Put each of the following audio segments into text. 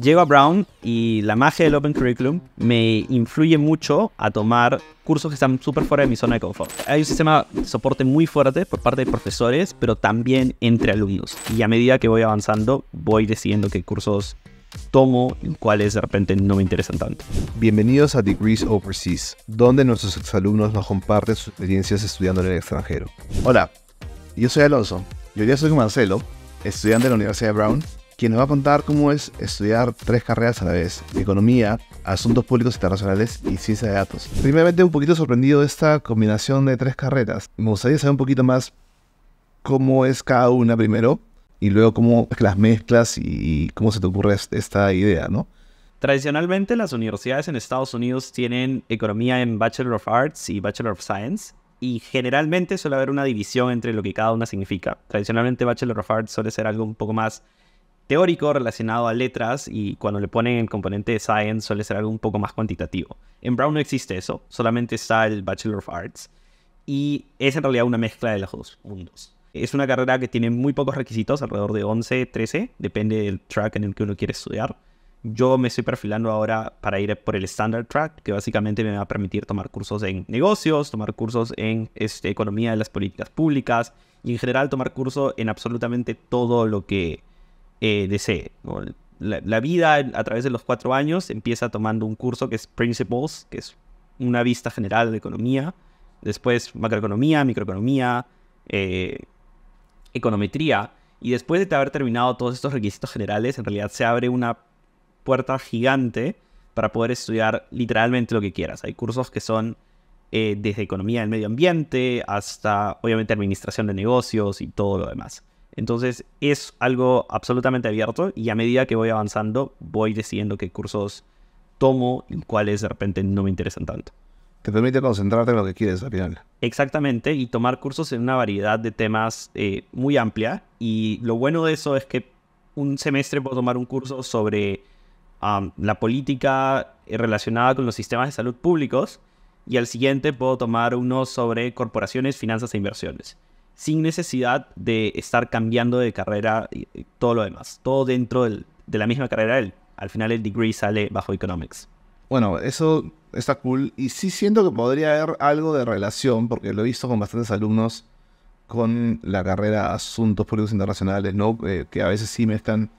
Llego a Brown y la magia del Open Curriculum me influye mucho a tomar cursos que están súper fuera de mi zona de confort. Hay un sistema de soporte muy fuerte por parte de profesores, pero también entre alumnos. Y a medida que voy avanzando, voy decidiendo qué cursos tomo y cuáles de repente no me interesan tanto. Bienvenidos a Degrees Overseas, donde nuestros exalumnos nos comparten sus experiencias estudiando en el extranjero. Hola, yo soy Alonso. Yo ya soy Marcelo, estudiante de la Universidad de Brown quien nos va a contar cómo es estudiar tres carreras a la vez, economía, asuntos públicos internacionales y ciencia de datos. Primeramente un poquito sorprendido de esta combinación de tres carreras. Me gustaría saber un poquito más cómo es cada una primero y luego cómo las mezclas y cómo se te ocurre esta idea, ¿no? Tradicionalmente las universidades en Estados Unidos tienen economía en Bachelor of Arts y Bachelor of Science y generalmente suele haber una división entre lo que cada una significa. Tradicionalmente Bachelor of Arts suele ser algo un poco más teórico relacionado a letras y cuando le ponen el componente de science suele ser algo un poco más cuantitativo. En Brown no existe eso, solamente está el Bachelor of Arts y es en realidad una mezcla de los dos mundos. Es una carrera que tiene muy pocos requisitos, alrededor de 11, 13, depende del track en el que uno quiere estudiar. Yo me estoy perfilando ahora para ir por el Standard Track, que básicamente me va a permitir tomar cursos en negocios, tomar cursos en este, economía de las políticas públicas y en general tomar curso en absolutamente todo lo que eh, La, vida a través de los cuatro años empieza tomando un curso que es Principles, que es una vista general de economía. Después macroeconomía, microeconomía, eh, econometría. Y después de haber terminado todos estos requisitos generales, en realidad se abre una puerta gigante para poder estudiar literalmente lo que quieras. Hay cursos que son eh, desde economía del medio ambiente hasta, obviamente, administración de negocios y todo lo demás. Entonces es algo absolutamente abierto y a medida que voy avanzando voy decidiendo qué cursos tomo y cuáles de repente no me interesan tanto. Te permite concentrarte en lo que quieres al final. Exactamente, y tomar cursos en una variedad de temas eh, muy amplia. Y lo bueno de eso es que un semestre puedo tomar un curso sobre la política eh, relacionada con los sistemas de salud públicos y al siguiente puedo tomar uno sobre corporaciones, finanzas e inversiones sin necesidad de estar cambiando de carrera y todo lo demás. Todo dentro de la misma carrera. Al final el degree sale bajo Economics. Bueno, eso está cool. Y sí siento que podría haber algo de relación, porque lo he visto con bastantes alumnos con la carrera Asuntos Públicos Internacionales, ¿no? Eh, que a veces sí me están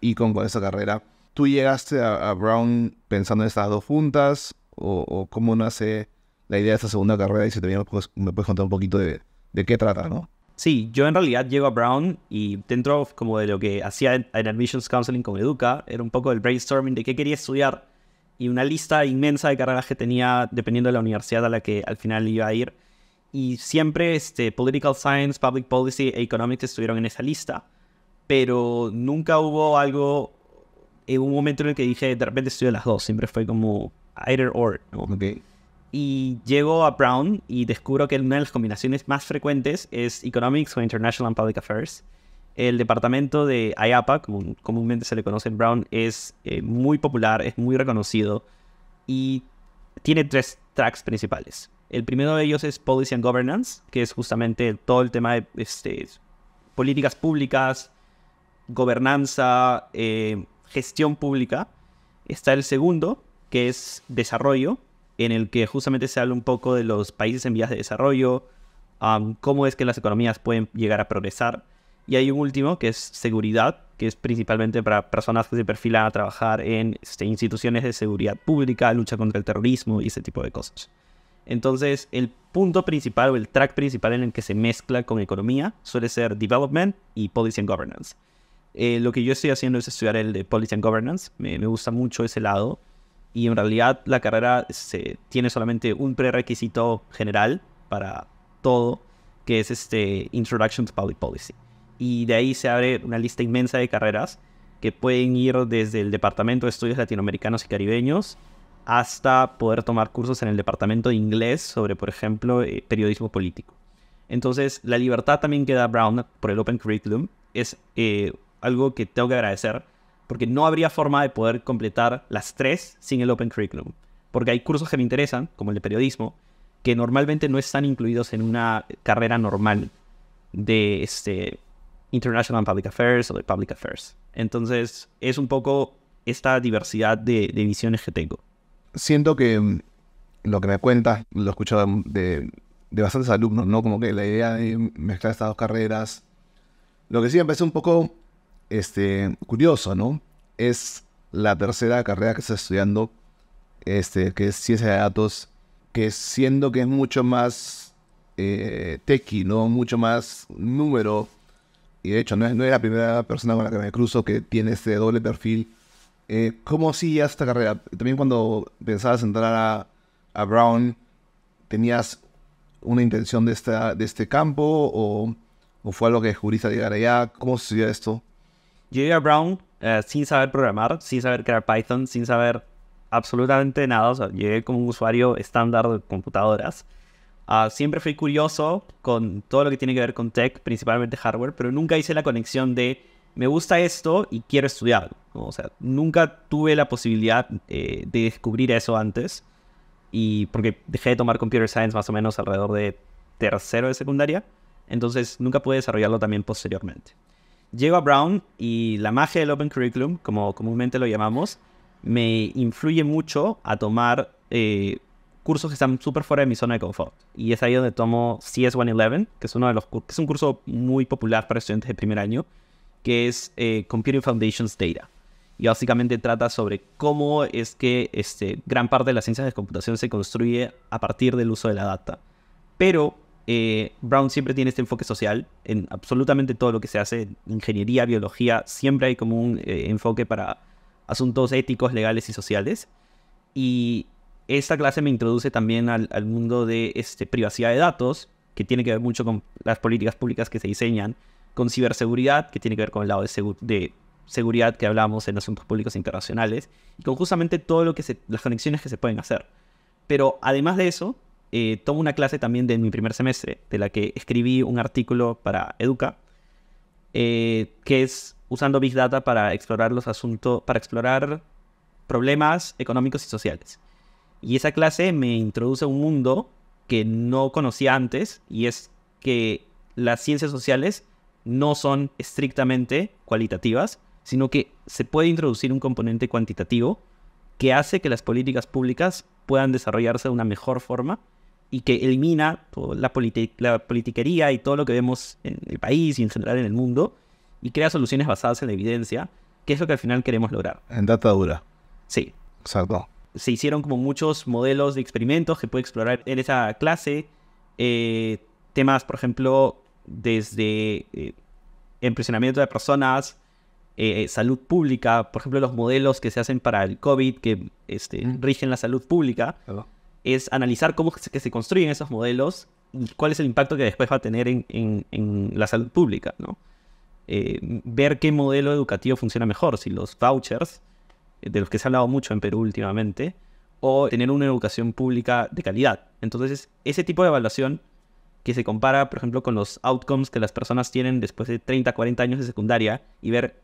y con, esa carrera. ¿Tú llegaste a, Brown pensando en estas dos juntas? ¿O, cómo nace la idea de esta segunda carrera? Y si te pues, me puedes contar un poquito de, de qué trata, ¿no? Sí, yo en realidad llego a Brown y dentro como de lo que hacía en, Admissions Counseling con Educa, era un poco el brainstorming de qué quería estudiar y una lista inmensa de carreras que tenía dependiendo de la universidad a la que al final iba a ir. Y siempre este, Political Science, Public Policy e Economics estuvieron en esa lista, pero nunca hubo algo, en eh, un momento en el que dije, de repente estudio las dos, siempre fue como either or y llego a Brown y descubro que una de las combinaciones más frecuentes es Economics o International and Public Affairs. El departamento de IAPA, como comúnmente se le conoce en Brown, es eh, muy popular, es muy reconocido y tiene tres tracks principales. El primero de ellos es Policy and Governance, que es justamente todo el tema de este, políticas públicas, gobernanza, eh, gestión pública. Está el segundo, que es desarrollo, en el que justamente se habla un poco de los países en vías de desarrollo, cómo es que las economías pueden llegar a progresar. Y hay un último que es seguridad, que es principalmente para personas que se perfilan a trabajar en este, instituciones de seguridad pública, lucha contra el terrorismo y ese tipo de cosas. Entonces, el punto principal o el track principal en el que se mezcla con economía suele ser development y policy and governance. Eh, lo que yo estoy haciendo es estudiar el de policy and governance. me gusta mucho ese lado y en realidad la carrera se, tiene solamente un prerequisito general para todo, que es este Introduction to Public Policy. Y de ahí se abre una lista inmensa de carreras que pueden ir desde el Departamento de Estudios Latinoamericanos y Caribeños hasta poder tomar cursos en el Departamento de Inglés sobre, por ejemplo, eh, periodismo político. Entonces, la libertad también que da Brown por el Open Curriculum es eh, algo que tengo que agradecer porque no habría forma de poder completar las tres sin el Open Curriculum. Porque hay cursos que me interesan, como el de periodismo, que normalmente no están incluidos en una carrera normal de este, International Public Affairs o de Public Affairs. Entonces, es un poco esta diversidad de, visiones que tengo. Siento que mm, lo que me cuentas, lo he escuchado de, bastantes alumnos, ¿no? Como que la idea de mezclar estas dos carreras. Lo que sí me parece un poco este, curioso, ¿no? Es la tercera carrera que está estudiando, este, que es ciencia de datos, que siendo que es mucho más eh, tequi, ¿no? Mucho más número. Y de hecho, no es, no es la primera persona con la que me cruzo que tiene este doble perfil. Eh, ¿Cómo sigue esta carrera? También cuando pensabas entrar a, Brown, ¿tenías una intención de, esta, de este campo o, fue algo que descubriste al llegar allá? ¿Cómo sucedió esto? a Brown, eh, sin saber programar, sin saber crear Python, sin saber absolutamente nada, o sea, llegué como un usuario estándar de computadoras. Ah, siempre fui curioso con todo lo que tiene que ver con tech, principalmente hardware, pero nunca hice la conexión de me gusta esto y quiero estudiarlo. O sea, nunca tuve la posibilidad eh, de descubrir eso antes. Y porque dejé de tomar computer science más o menos alrededor de tercero de secundaria. Entonces nunca pude desarrollarlo también posteriormente llego a Brown y la magia del Open Curriculum, como comúnmente lo llamamos, me influye mucho a tomar eh, cursos que están súper fuera de mi zona de confort. Y es ahí donde tomo CS111, que es, uno de los, es un curso muy popular para estudiantes de primer año, que es eh, Computing Foundations Data. Y básicamente trata sobre cómo es que este, gran parte de las ciencias de computación se construye a partir del uso de la data. Pero eh, Brown siempre tiene este enfoque social en absolutamente todo lo que se hace, ingeniería, biología, siempre hay como un eh, enfoque para asuntos éticos, legales y sociales. Y esta clase me introduce también al, mundo de este, privacidad de datos, que tiene que ver mucho con las políticas públicas que se diseñan, con ciberseguridad, que tiene que ver con el lado de, seguridad que hablamos en asuntos públicos internacionales, y con justamente todo lo que las conexiones que se pueden hacer. Pero además de eso, eh, tomo una clase también de mi primer semestre, de la que escribí un artículo para Educa, eh, que es usando Big Data para explorar los asuntos, para explorar problemas económicos y sociales. Y esa clase me introduce a un mundo que no conocía antes, y es que las ciencias sociales no son estrictamente cualitativas, sino que se puede introducir un componente cuantitativo que hace que las políticas públicas puedan desarrollarse de una mejor forma y que elimina la, la, politiquería y todo lo que vemos en el país y en general en el mundo y crea soluciones basadas en la evidencia, que es lo que al final queremos lograr. En data dura. Sí. Exacto. Se hicieron como muchos modelos de experimentos que puede explorar en esa clase. Eh, temas, por ejemplo, desde eh, impresionamiento de personas, eh, salud pública, por ejemplo, los modelos que se hacen para el COVID que este, mm. rigen la salud pública es analizar cómo se construyen esos modelos y cuál es el impacto que después va a tener en, la salud pública, ¿no? Eh, ver qué modelo educativo funciona mejor, si los vouchers, eh, de los que se ha hablado mucho en Perú últimamente, o tener una educación pública de calidad. Entonces, ese tipo de evaluación que se compara, por ejemplo, con los outcomes que las personas tienen después de 30, 40 años de secundaria y ver,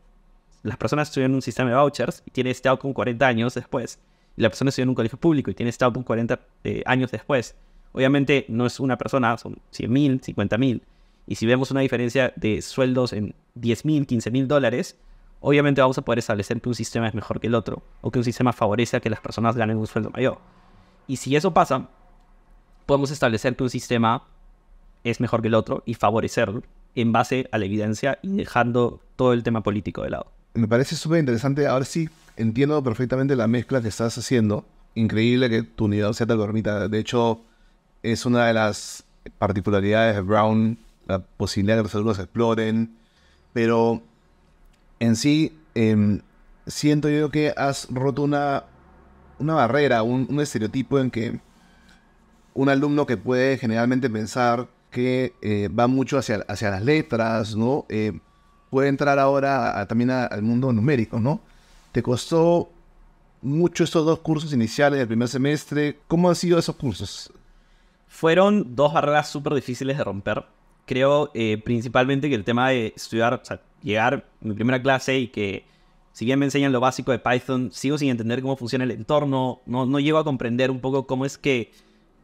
las personas estudian un sistema de vouchers y tienen este outcome 40 años después la persona estudió en un colegio público y tiene estado un 40 años después. Obviamente no es una persona, son 100 mil, 50 mil. Y si vemos una diferencia de sueldos en 10 mil, 15 mil dólares, obviamente vamos a poder establecer que un sistema es mejor que el otro o que un sistema favorece a que las personas ganen un sueldo mayor. Y si eso pasa, podemos establecer que un sistema es mejor que el otro y favorecerlo en base a la evidencia y dejando todo el tema político de lado. Me parece súper interesante. Ahora sí, entiendo perfectamente la mezcla que estás haciendo. Increíble que tu unidad sea tan gordita. De hecho, es una de las particularidades de Brown, la posibilidad de que los alumnos exploren. Pero en sí, em, siento yo que has roto una, una barrera, un, estereotipo en que un alumno que puede generalmente pensar que eh, va mucho hacia, hacia las letras, ¿no? Eh, puede entrar ahora también al mundo numérico, ¿no? ¿Te costó mucho estos dos cursos iniciales del primer semestre? ¿Cómo han sido esos cursos? Fueron dos barreras súper difíciles de romper. Creo eh, principalmente que el tema de estudiar, o sea, llegar a mi primera clase y que si bien me enseñan lo básico de Python, sigo sin entender cómo funciona el entorno, no, no llego a comprender un poco cómo es que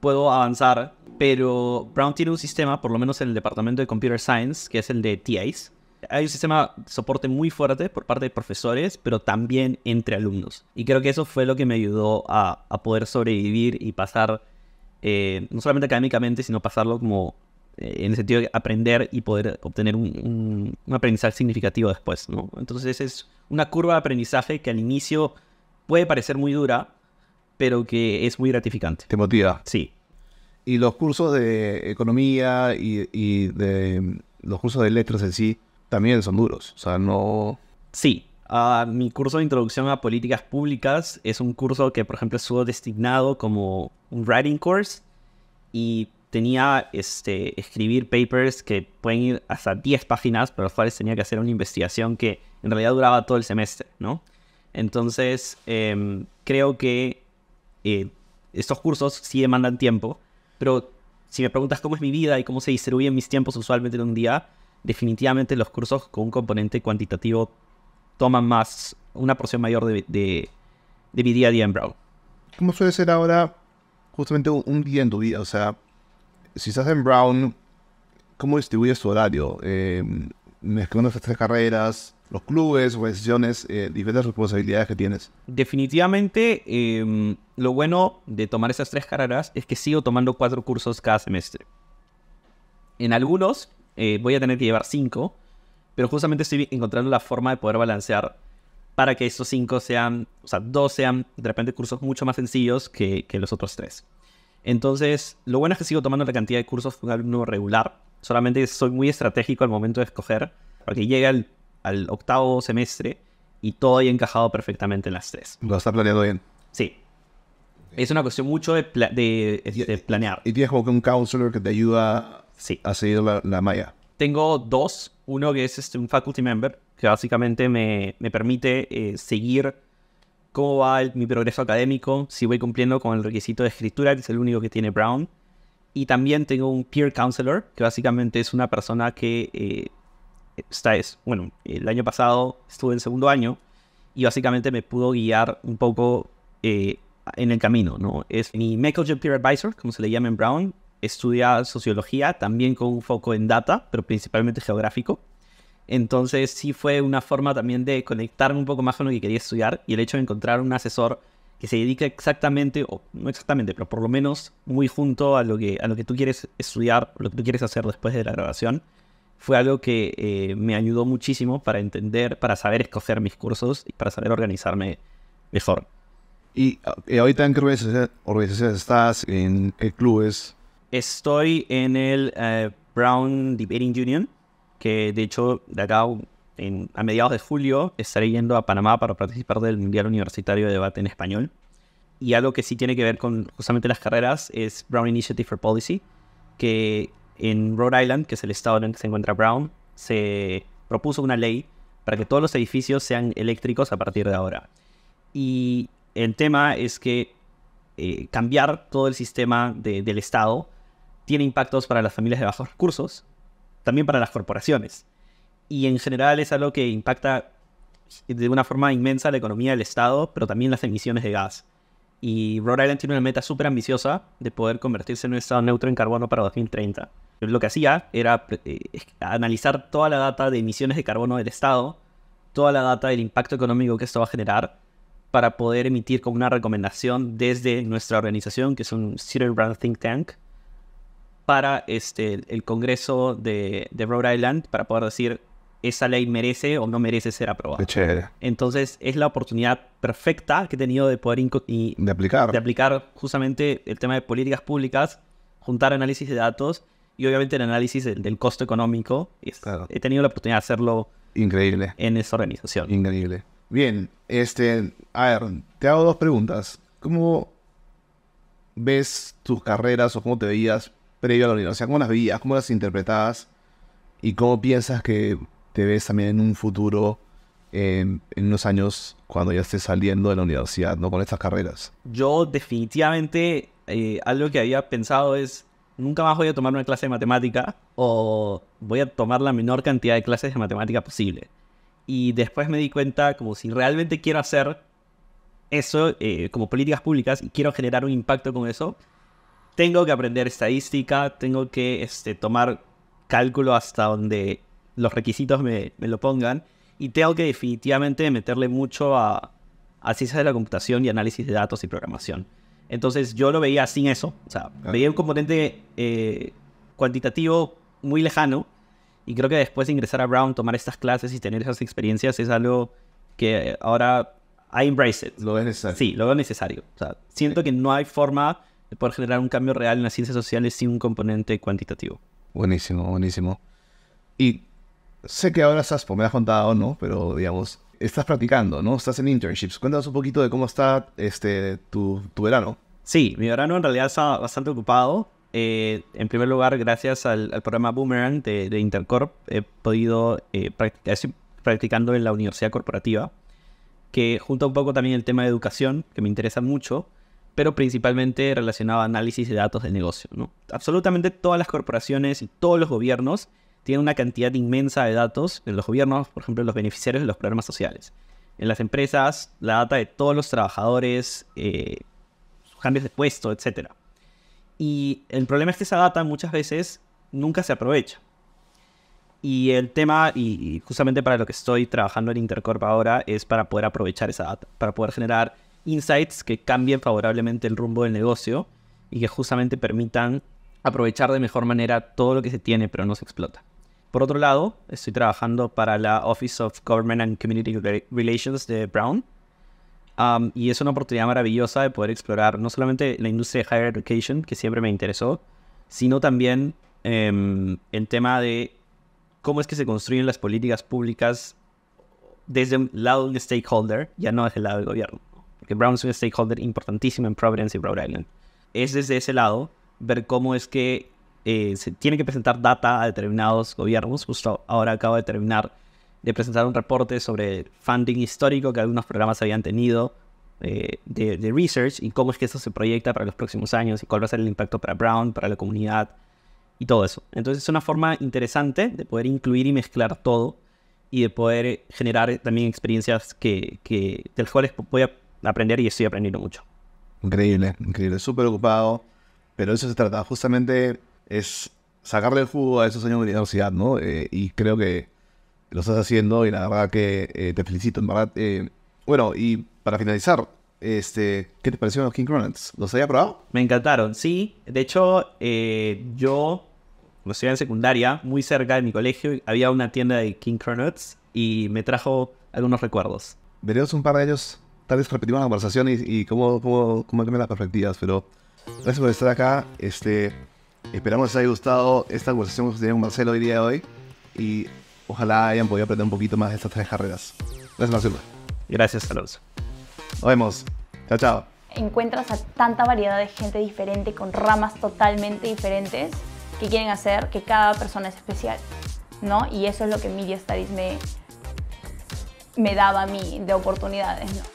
puedo avanzar, pero Brown tiene un sistema, por lo menos en el departamento de Computer Science, que es el de TAs, hay un sistema de soporte muy fuerte por parte de profesores, pero también entre alumnos. Y creo que eso fue lo que me ayudó a, poder sobrevivir y pasar, eh, no solamente académicamente, sino pasarlo como eh, en el sentido de aprender y poder obtener un, aprendizaje significativo después, ¿no? Entonces es una curva de aprendizaje que al inicio puede parecer muy dura, pero que es muy gratificante. ¿Te motiva? Sí. ¿Y los cursos de economía y, y de los cursos de letras en sí, también son duros. O sea, no. Sí. mi curso de introducción a políticas públicas es un curso que, por ejemplo, estuvo designado como un writing course y tenía este, escribir papers que pueden ir hasta 10 páginas, pero los cuales tenía que hacer una investigación que en realidad duraba todo el semestre, ¿no? Entonces, em, creo que eh, estos cursos sí demandan tiempo, pero si me preguntas cómo es mi vida y cómo se distribuyen mis tiempos usualmente en un día, definitivamente los cursos con un componente cuantitativo toman más, una porción mayor de, mi día a día en Brown. ¿Cómo suele ser ahora justamente un, día en tu vida? O sea, si estás en Brown, ¿cómo distribuyes tu horario? Em, mezclando estas tres carreras, los clubes, organizaciones, eh, diferentes responsabilidades que tienes. Definitivamente, em, lo bueno de tomar esas tres carreras es que sigo tomando cuatro cursos cada semestre. En algunos eh, voy a tener que llevar 5, pero justamente estoy encontrando la forma de poder balancear para que estos 5 sean, o sea, dos sean de repente cursos mucho más sencillos que, los otros 3. Entonces, lo bueno es que sigo tomando la cantidad de cursos de alumno regular, solamente soy muy estratégico al momento de escoger, porque llega al, al octavo semestre y todo haya encajado perfectamente en las tres. Lo está planeado bien. Sí, es una cuestión mucho de, de, este, planear. Y tienes como que un counselor que te ayuda Sí. Ha sido la, la malla. Tengo dos. Uno que es este, un faculty member, que básicamente me, me permite eh, seguir cómo va mi progreso académico, si voy cumpliendo con el requisito de escritura, que es el único que tiene Brown. Y también tengo un peer counselor, que básicamente es una persona que eh, está, es, bueno, el año pasado estuve en segundo año y básicamente me pudo guiar un poco eh, en el camino, ¿no? Es mi Michael Peer Advisor, como se le llama en Brown, estudiar sociología, también con un foco en data, pero principalmente geográfico. Entonces sí fue una forma también de conectarme un poco más con lo que quería estudiar y el hecho de encontrar un asesor que se dedica exactamente, o no exactamente, pero por lo menos muy junto a lo que, a lo que tú quieres estudiar, lo que tú quieres hacer después de la graduación, fue algo que eh, me ayudó muchísimo para entender, para saber escoger mis cursos y para saber organizarme mejor. ¿Y, eh, ahorita en qué organizaciones estás? ¿En qué clubes? Estoy en el eh, Brown Debating Union, que de hecho de acá a mediados de julio estaré yendo a Panamá para participar del Mundial Universitario de Debate en Español. Y algo que sí tiene que ver con justamente las carreras es Brown Initiative for Policy, que en Rhode Island, que es el estado en se encuentra Brown, se propuso una ley para que todos los edificios sean eléctricos a partir de ahora. Y el tema es que eh, cambiar todo el sistema del Estado tiene impactos para las familias de bajos recursos, también para las corporaciones. Y en general es algo que impacta de una forma inmensa la economía del Estado, pero también las emisiones de gas. Y Rhode Island tiene una meta súper ambiciosa de poder convertirse en un Estado neutro en carbono para 2030. Lo que hacía era eh, analizar toda la data de emisiones de carbono del Estado, toda la data del impacto económico que esto va a generar, para poder emitir con una recomendación desde nuestra organización, que es un Cedar Brand Think Tank, para este, el Congreso de, Rhode Island para poder decir esa ley merece o no merece ser aprobada. Entonces es la oportunidad perfecta que he tenido de poder de aplicar. de aplicar justamente el tema de políticas públicas, juntar análisis de datos y obviamente el análisis del, costo económico. He tenido la oportunidad de hacerlo. Increíble. En esa organización. Increíble. Bien, este, a te hago dos preguntas. ¿Cómo ves tus carreras o cómo te veías previo a la universidad? ¿Cómo las vías ¿Cómo las interpretabas? ¿Y cómo piensas que te ves también en un futuro, en, unos años, cuando ya estés saliendo de la universidad, ¿no? Con estas carreras. Yo definitivamente, eh, algo que había pensado es, nunca más voy a tomar una clase de matemática o voy a tomar la menor cantidad de clases de matemática posible. Y después me di cuenta como si realmente quiero hacer eso eh, como políticas públicas y quiero generar un impacto con eso, tengo que aprender estadística, tengo que este, tomar cálculo hasta donde los requisitos me, lo pongan y tengo que definitivamente meterle mucho a, a ciencias de la computación y análisis de datos y programación. Entonces yo lo veía sin eso, o sea, ah. veía un componente eh, cuantitativo muy lejano y creo que después de ingresar a Brown, tomar estas clases y tener esas experiencias es algo que ahora I embrace it. Lo es necesario. Sí, lo veo necesario. O sea, siento que no hay forma de poder generar un cambio real en las ciencias sociales sin un componente cuantitativo. Buenísimo, buenísimo. Y sé que ahora estás, pues me has contado, ¿no? Pero digamos, estás practicando, ¿no? Estás en internships. Cuéntanos un poquito de cómo está este, tu, tu verano. Sí, mi verano en realidad está bastante ocupado. Eh, en primer lugar, gracias al, programa Boomerang de, Intercorp, he podido eh, practicar, estoy practicando en la universidad corporativa, que junta un poco también el tema de educación, que me interesa mucho pero principalmente relacionado a análisis de datos de negocio. ¿no? Absolutamente todas las corporaciones y todos los gobiernos tienen una cantidad inmensa de datos en los gobiernos, por ejemplo, los beneficiarios de los programas sociales. En las empresas, la data de todos los trabajadores, eh, cambios de puesto, etc. Y el problema es que esa data muchas veces nunca se aprovecha. Y el tema, y justamente para lo que estoy trabajando en Intercorp ahora, es para poder aprovechar esa data, para poder generar insights que cambien favorablemente el rumbo del negocio y que justamente permitan aprovechar de mejor manera todo lo que se tiene pero no se explota. Por otro lado, estoy trabajando para la Office of Government and Community Relations de Brown. Um, y es una oportunidad maravillosa de poder explorar no solamente la industria de higher education, que siempre me interesó, sino también em, el tema de cómo es que se construyen las políticas públicas desde el lado del stakeholder, ya no desde el lado del gobierno que Brown es un stakeholder importantísimo en Providence y Rhode Island. Es desde ese lado ver cómo es que eh, se tiene que presentar data a determinados gobiernos. Justo ahora acabo de terminar de presentar un reporte sobre funding histórico que algunos programas habían tenido eh, de, research y cómo es que eso se proyecta para los próximos años y cuál va a ser el impacto para Brown, para la comunidad y todo eso. Entonces es una forma interesante de poder incluir y mezclar todo y de poder generar también experiencias que, que, de las cuales voy a aprender y estoy aprendiendo mucho. Increíble, increíble, súper ocupado, pero eso se trata, justamente es sacarle el jugo a esos años de universidad, ¿no? Eh, y creo que lo estás haciendo y la verdad que eh, te felicito, en verdad. Eh, bueno, y para finalizar, este, ¿qué te parecieron los King Cronuts? ¿Los había probado? Me encantaron, sí. De hecho, yo cuando estudiaba en secundaria, muy cerca de mi colegio, había una tienda de King Cronuts y me trajo algunos recuerdos. Veremos un par de ellos tal vez repetimos la conversación y, cómo, cómo, cómo las perspectivas, pero gracias por estar acá. Este, esperamos les haya gustado esta conversación que tuvimos con Marcelo hoy día de hoy y ojalá hayan podido aprender un poquito más de estas tres carreras. Gracias, Marcelo. Gracias, Alonso. Nos vemos. Chao, chao. Encuentras a tanta variedad de gente diferente con ramas totalmente diferentes que quieren hacer que cada persona es especial, ¿no? Y eso es lo que Media Studies me, me daba a mí de oportunidades, ¿no?